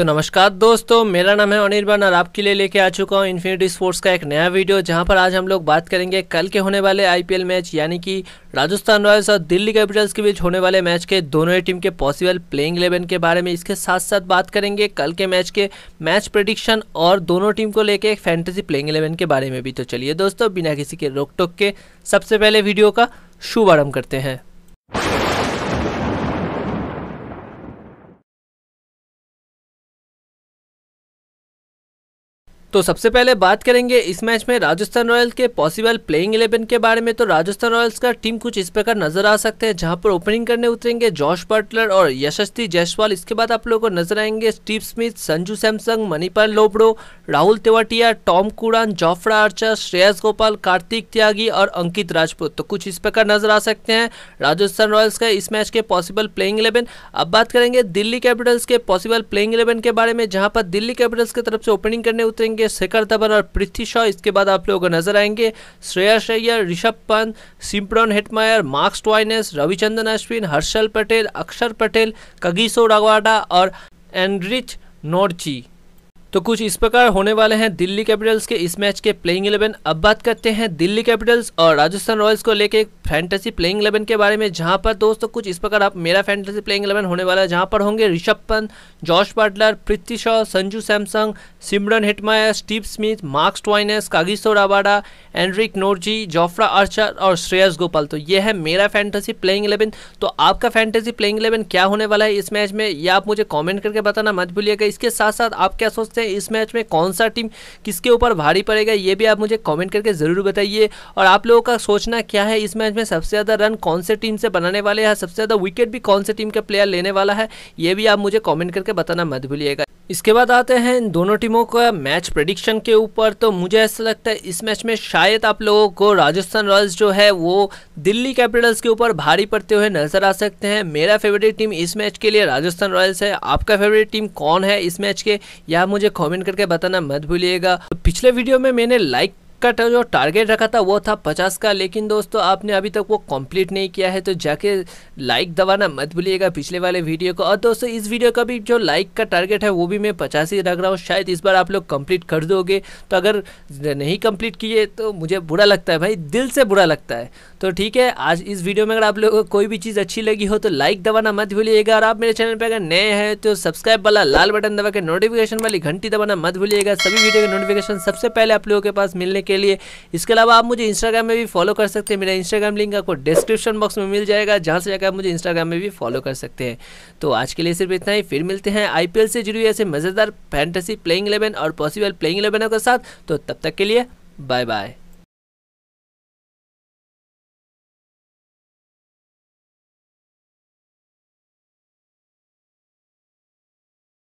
तो नमस्कार दोस्तों मेरा नाम है अनिर्बन और आपके लिए लेके आ चुका हूँ इन्फिनिटी स्पोर्ट्स का एक नया वीडियो जहाँ पर आज हम लोग बात करेंगे कल के होने वाले आईपीएल मैच यानी कि राजस्थान रॉयल्स और दिल्ली कैपिटल्स के बीच होने वाले मैच के दोनों ही टीम के पॉसिबल प्लेइंग इलेवन के बारे में इसके साथ साथ बात करेंगे कल के मैच के मैच प्रडिक्शन और दोनों टीम को लेकर एक फैंटेसी प्लेइंग इलेवन के बारे में भी तो चलिए दोस्तों बिना किसी के रोक टोक के सबसे पहले वीडियो का शुभारम्भ करते हैं तो सबसे पहले बात करेंगे इस मैच में राजस्थान रॉयल्स के पॉसिबल प्लेइंग इलेवन के बारे में तो राजस्थान रॉयल्स का टीम कुछ इस प्रकार नजर आ सकते हैं जहां पर ओपनिंग करने उतरेंगे जॉश बटलर और यशस्वी जयसवाल इसके बाद आप लोगों को नजर आएंगे स्टीव स्मिथ संजू सैमसंग मणिपाल लोबड़ो Rahul Tewatia Tom Curran Jofra Archer Shreyas Gopal Kartik Tyagi और अंकित राजपूत तो कुछ इस प्रकार नजर आ सकते हैं राजस्थान रॉयल्स का इस मैच के पॉसिबल प्लेइंग इलेवन अब बात करेंगे दिल्ली कैपिटल्स के पॉसिबल प्लेइंग इलेवन के बारे में जहाँ पर दिल्ली कैपिटल्स की तरफ से ओपनिंग करने उतरेंगे आएंगे शेखर धवन और पृथ्वी शॉ इसके बाद आप लोगों को नजर आएंगे Shreyas Iyer Rishabh Pant Shimron Hetmyer Marcus Stoinis Ravichandran Ashwin Harshal Patel Axar Patel Kagiso रगवाडा और एंड्रिच नोर्ची तो कुछ इस प्रकार होने वाले हैं दिल्ली कैपिटल्स के इस मैच के प्लेइंग इलेवन अब बात करते हैं दिल्ली कैपिटल्स और राजस्थान रॉयल्स को लेकर फैंटेसी प्लेइंग इलेवन के बारे में जहाँ पर दोस्तों कुछ इस प्रकार आप मेरा फैंटेसी प्लेइंग इलेवन होने वाला है जहाँ पर होंगे Rishabh Pant Josh Buttler Prithvi Shaw Sanju Samson Shimron Hetmyer Steve Smith Marcus Stoinis Kagiso Rabada Anrich Nortje Jofra Archer और श्रेयस गोपाल तो ये है मेरा फैंटेसी प्लेइंग इलेवन तो आपका फैंटेसी प्लेइंग इलेवन क्या होने वाला है इस मैच में या आप मुझे कॉमेंट करके बताना मत भूलिएगा इसके साथ साथ आप क्या सोचते हैं इस मैच में कौन सा टीम किसके ऊपर भारी पड़ेगा ये भी आप मुझे कॉमेंट करके ज़रूर बताइए और आप लोगों का सोचना क्या है इस मैच में में सबसे ज़्यादा रन कौन से टीम से बनाने वाले हैं सबसे ज़्यादा विकेट भी कौन से टीम का प्लेयर लेने वाला है ये भी आप मुझे कॉमेंट करके बताना मत भूलिएगा इसके बाद आते हैं इन दोनों टीमों का मैच प्रडिक्शन के ऊपर तो मुझे ऐसा लगता है इस मैच में शायद आप लोगों को राजस्थान रॉयल्स जो है वो दिल्ली कैपिटल्स के ऊपर भारी पड़ते हुए नजर आ सकते हैं मेरा फेवरेट टीम इस मैच के लिए राजस्थान रॉयल्स है आपका फेवरेट टीम कौन है इस मैच के यह मुझे कॉमेंट करके बताना मत भूलिएगा तो पिछले वीडियो में मैंने लाइक का जो टारगेट रखा था वो था पचास का लेकिन दोस्तों आपने अभी तक वो कंप्लीट नहीं किया है तो जाके लाइक दबाना मत भूलिएगा पिछले वाले वीडियो को और दोस्तों इस वीडियो का भी जो लाइक का टारगेट है वो भी मैं पचास ही रख रहा हूँ शायद इस बार आप लोग कंप्लीट कर दोगे तो अगर नहीं कंप्लीट किए तो मुझे बुरा लगता है भाई दिल से बुरा लगता है तो ठीक है आज इस वीडियो में अगर आप लोगों को कोई भी चीज़ अच्छी लगी हो तो लाइक दबाना मत भूलिएगा और आप मेरे चैनल पर अगर नए हैं तो सब्सक्राइब वाला लाल बटन दबा के नोटिफिकेशन वाली घंटी दबाना मत भूलिएगा सभी वीडियो के नोटिफिकेशन सबसे पहले आप लोगों के पास मिलने के के लिए इसके अलावा आप मुझे इंस्टाग्राम में भी फॉलो कर सकते हैं मेरा इंस्टाग्राम लिंक आपको डिस्क्रिप्शन बॉक्स में मिल जाएगा जहाँ से जाकर आप मुझे इंस्टाग्राम में भी फॉलो कर सकते हैं तो आज के लिए सिर्फ इतना ही फिर मिलते हैं आई से जुड़ी ऐसे मज़ेदार फैंटेसी प्लेइंग इलेवन और पॉसिबल प्लेइंग इलेवनों के साथ तो तब तक के लिए बाय बाय